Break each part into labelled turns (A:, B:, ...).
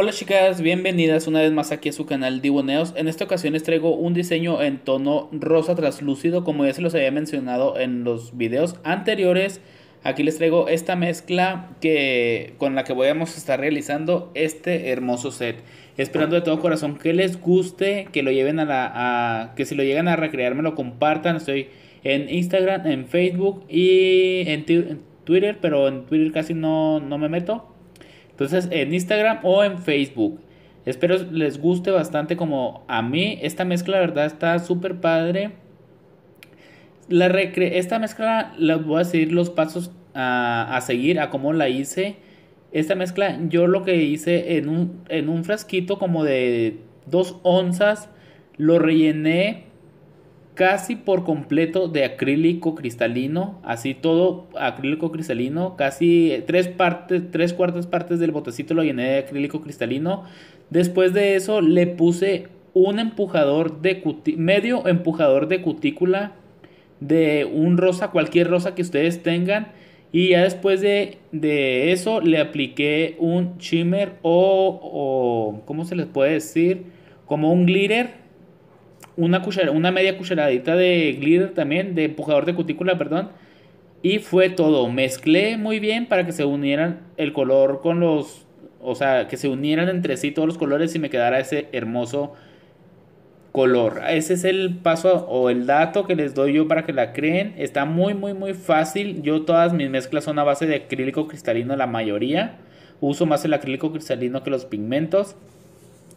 A: Hola chicas, bienvenidas una vez más aquí a su canal Diboneos. En esta ocasión les traigo un diseño en tono rosa traslúcido como ya se los había mencionado en los videos anteriores. Aquí les traigo esta mezcla que, con la que voy a estar realizando este hermoso set. Esperando de todo corazón que les guste, que lo lleven a la... que si lo llegan a recrear me lo compartan. Estoy en Instagram, en Facebook y en, en Twitter, pero en Twitter casi no, no me meto. Entonces en Instagram o en Facebook. Espero les guste bastante como a mí. Esta mezcla, la verdad, está súper padre. La esta mezcla, les voy a decir los pasos a, seguir, a cómo la hice. Esta mezcla, yo lo que hice en un, en un frasquito como de dos onzas, lo rellené casi por completo de acrílico cristalino, así todo acrílico cristalino, casi tres, partes, tres cuartas partes del botecito lo llené de acrílico cristalino. Después de eso le puse un empujador de medio empujador de cutícula de un rosa, cualquier rosa que ustedes tengan. Y ya después de, de eso le apliqué un shimmer o, o, ¿cómo se les puede decir? Como un glitter una, una media cucharadita de glitter también, de empujador de cutícula, perdón. Y fue todo. Mezclé muy bien para que se unieran el color con los... O sea, que se unieran entre sí todos los colores y me quedara ese hermoso color. Ese es el paso o el dato que les doy yo para que la creen. Está muy, muy, muy fácil. Yo todas mis mezclas son a base de acrílico cristalino, la mayoría. Uso más el acrílico cristalino que los pigmentos.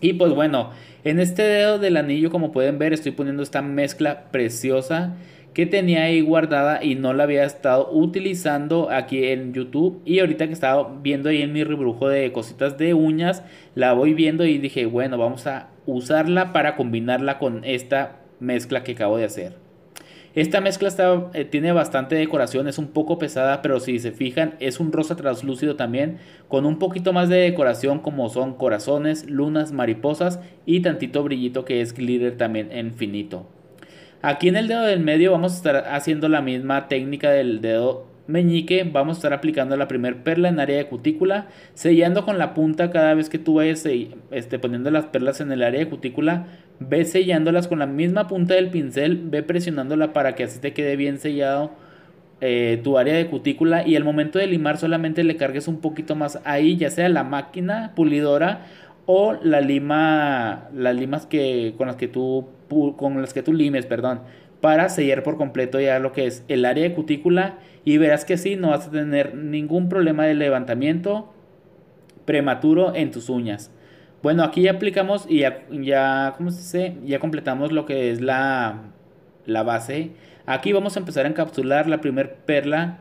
A: Y pues bueno, en este dedo del anillo como pueden ver estoy poniendo esta mezcla preciosa que tenía ahí guardada y no la había estado utilizando aquí en YouTube y ahorita que estaba viendo ahí en mi rebrujo de cositas de uñas la voy viendo y dije bueno vamos a usarla para combinarla con esta mezcla que acabo de hacer. Esta mezcla está, eh, tiene bastante decoración, es un poco pesada, pero si se fijan es un rosa translúcido también, con un poquito más de decoración como son corazones, lunas, mariposas y tantito brillito que es glitter también infinito. Aquí en el dedo del medio vamos a estar haciendo la misma técnica del dedo meñique, vamos a estar aplicando la primer perla en área de cutícula, sellando con la punta cada vez que tú vayas eh, este, poniendo las perlas en el área de cutícula, Ve sellándolas con la misma punta del pincel, ve presionándola para que así te quede bien sellado eh, tu área de cutícula y al momento de limar solamente le cargues un poquito más ahí, ya sea la máquina pulidora o la lima, las limas que, con, las que tú, con las que tú limes, perdón, para sellar por completo ya lo que es el área de cutícula y verás que así no vas a tener ningún problema de levantamiento prematuro en tus uñas. Bueno, aquí ya aplicamos y ya, ¿cómo se Ya completamos lo que es la, base. Aquí vamos a empezar a encapsular la primer perla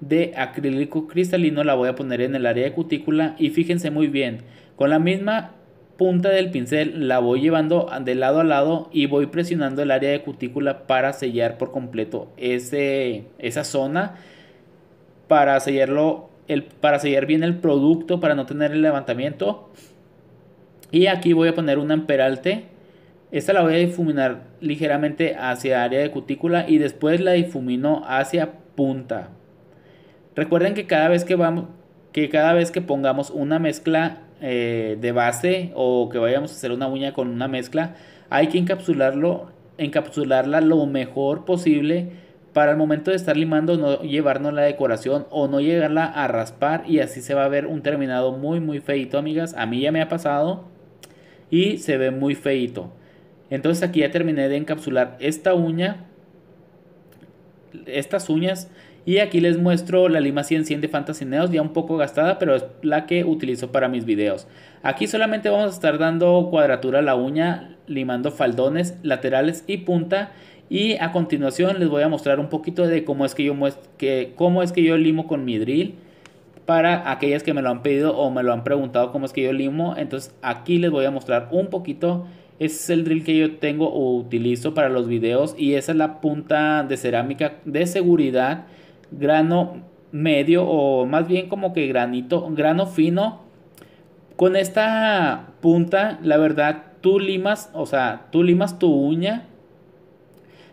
A: de acrílico cristalino. La voy a poner en el área de cutícula y fíjense muy bien. Con la misma punta del pincel la voy llevando de lado a lado y voy presionando el área de cutícula para sellar por completo ese, esa zona. Para sellarlo, el, para sellar bien el producto, para no tener el levantamiento. Y aquí voy a poner una emperalte, Esta la voy a difuminar ligeramente hacia área de cutícula y después la difumino hacia punta. Recuerden que cada vez que, vamos, que, cada vez que pongamos una mezcla eh, de base o que vayamos a hacer una uña con una mezcla, hay que encapsularlo, encapsularla lo mejor posible para el momento de estar limando no llevarnos la decoración o no llegarla a raspar y así se va a ver un terminado muy muy feito amigas a mí ya me ha pasado y se ve muy feito. Entonces aquí ya terminé de encapsular esta uña, estas uñas y aquí les muestro la lima 100 de Fantasy Neos, ya un poco gastada, pero es la que utilizo para mis videos. Aquí solamente vamos a estar dando cuadratura a la uña, limando faldones, laterales y punta. Y a continuación les voy a mostrar un poquito de cómo es que yo, cómo es que yo limo con mi drill para aquellas que me lo han pedido o me lo han preguntado cómo es que yo limo. Entonces aquí les voy a mostrar un poquito. Ese es el drill que yo tengo o utilizo para los videos y esa es la punta de cerámica de seguridad, grano medio o más bien como que granito, grano fino. Con esta punta, la verdad, tú limas, o sea, tú limas tu uña,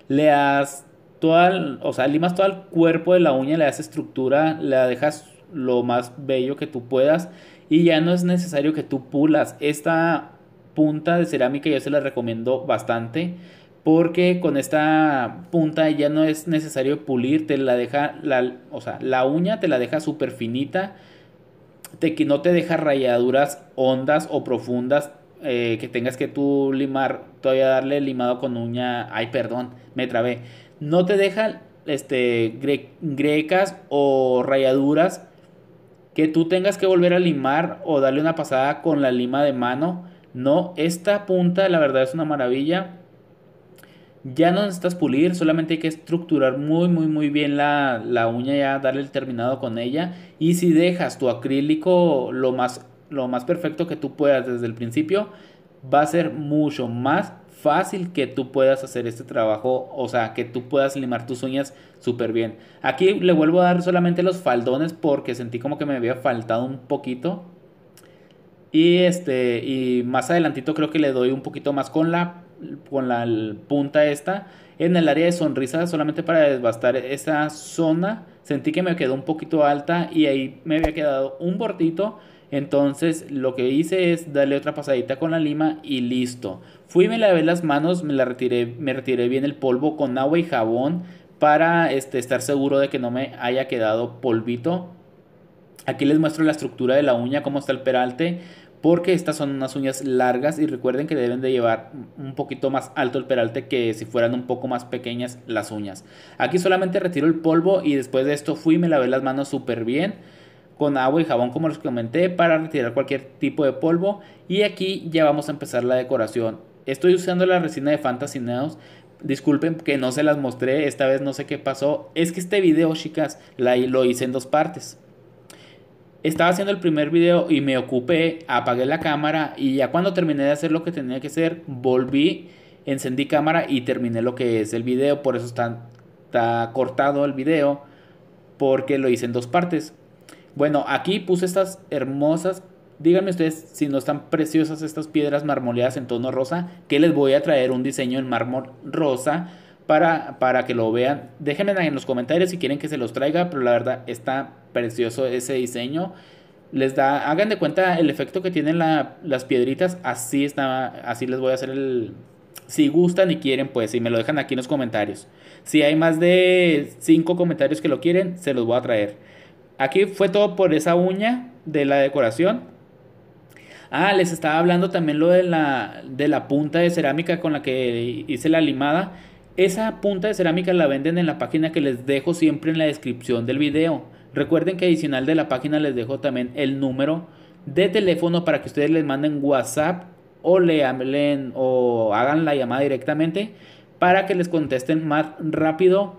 A: le das toda, o sea, limas todo el cuerpo de la uña, le das estructura, la dejas lo más bello que tú puedas. Y ya no es necesario que tú pulas. Esta punta de cerámica yo se la recomiendo bastante. Porque con esta punta ya no es necesario pulir. Te la deja, la, o sea, la uña te la deja súper finita. Te, no te deja rayaduras hondas o profundas. Eh, que tengas que tú limar, todavía darle limado con uña. Ay, perdón, me trabé. No te deja este, grecas o rayaduras que tú tengas que volver a limar o darle una pasada con la lima de mano. No, esta punta la verdad es una maravilla. Ya no necesitas pulir, solamente hay que estructurar muy muy muy bien la, la uña, ya darle el terminado con ella. Y si dejas tu acrílico lo más, lo más perfecto que tú puedas desde el principio, va a ser mucho más fácil que tú puedas hacer este trabajo, o sea, que tú puedas limar tus uñas súper bien. Aquí le vuelvo a dar solamente los faldones porque sentí como que me había faltado un poquito. Y este, y más adelantito creo que le doy un poquito más con la, con la punta esta en el área de sonrisa solamente para desbastar esa zona. Sentí que me quedó un poquito alta y ahí me había quedado un bordito entonces lo que hice es darle otra pasadita con la lima y listo. Fui, me lavé las manos, me, la retiré, me retiré bien el polvo con agua y jabón para este, estar seguro de que no me haya quedado polvito. Aquí les muestro la estructura de la uña, cómo está el peralte, porque estas son unas uñas largas y recuerden que deben de llevar un poquito más alto el peralte que si fueran un poco más pequeñas las uñas. Aquí solamente retiro el polvo y después de esto fui y me lavé las manos súper bien con agua y jabón como les comenté para retirar cualquier tipo de polvo y aquí ya vamos a empezar la decoración. Estoy usando la resina de Fantasy Nails. Disculpen que no se las mostré, esta vez no sé qué pasó. Es que este video, chicas, la, lo hice en dos partes. Estaba haciendo el primer video y me ocupé, apagué la cámara y ya cuando terminé de hacer lo que tenía que hacer, volví, encendí cámara y terminé lo que es el video. Por eso está cortado el video porque lo hice en dos partes. Bueno, aquí puse estas hermosas, díganme ustedes si no están preciosas estas piedras marmoleadas en tono rosa, que les voy a traer un diseño en mármol rosa para, para que lo vean. Déjenme en los comentarios si quieren que se los traiga, pero la verdad está precioso ese diseño les da, hagan de cuenta el efecto que tienen las piedritas, así está, así les voy a hacer el, si gustan y quieren, pues, si me lo dejan aquí en los comentarios. Si hay más de 5 comentarios que lo quieren, se los voy a traer. Aquí fue todo por esa uña de la decoración. Ah, les estaba hablando también lo de la, de la punta de cerámica con la que hice la limada. Esa punta de cerámica la venden en la página que les dejo siempre en la descripción del video. Recuerden que adicional de la página les dejo también el número de teléfono para que ustedes les manden WhatsApp o le hablen o hagan la llamada directamente para que les contesten más rápido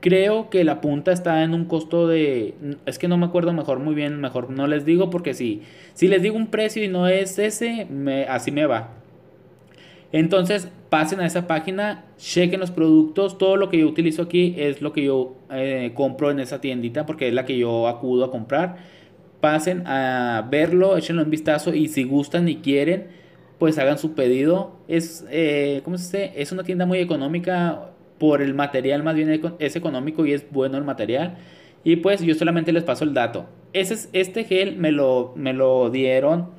A: Creo que la punta está en un costo de... Es que no me acuerdo mejor muy bien, mejor no les digo porque si, si les digo un precio y no es ese, así me va. Entonces pasen a esa página, chequen los productos, todo lo que yo utilizo aquí es lo que yo eh, compro en esa tiendita porque es la que yo acudo a comprar. Pasen a verlo, échenlo un vistazo y si gustan y quieren, pues hagan su pedido. Es, eh, ¿cómo se dice? Es una tienda muy económica por el material, más bien es económico y es bueno el material. Y pues yo solamente les paso el dato. Ese, este gel me lo, me lo dieron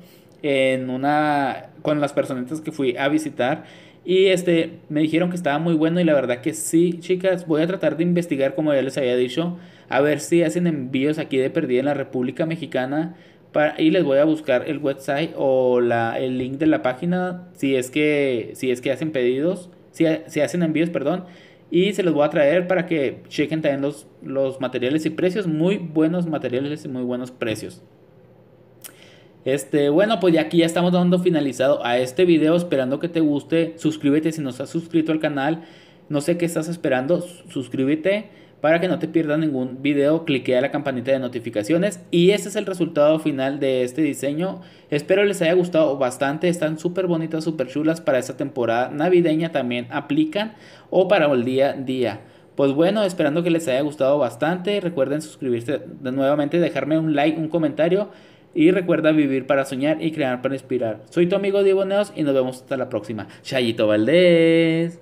A: en una, con las personitas que fui a visitar. Y este, me dijeron que estaba muy bueno y la verdad que sí, chicas, voy a tratar de investigar como ya les había dicho, a ver si hacen envíos aquí de perdida en la República Mexicana para, y les voy a buscar el website o la, el link de la página si es que, si es que hacen pedidos, si, si hacen envíos, perdón. Y se los voy a traer para que chequen también los, los materiales y precios. Muy buenos materiales y muy buenos precios. Este, bueno, pues ya aquí ya estamos dando finalizado a este video. Esperando que te guste. Suscríbete si no estás suscrito al canal. No sé qué estás esperando. Suscríbete. Para que no te pierdas ningún video, a la campanita de notificaciones y este es el resultado final de este diseño. Espero les haya gustado bastante, están súper bonitas, súper chulas para esta temporada navideña también aplican o para el día a día. Pues bueno, esperando que les haya gustado bastante, recuerden suscribirse nuevamente, dejarme un like, un comentario y recuerda vivir para soñar y crear para inspirar. Soy tu amigo Diego Neos y nos vemos hasta la próxima. Chayito Valdés.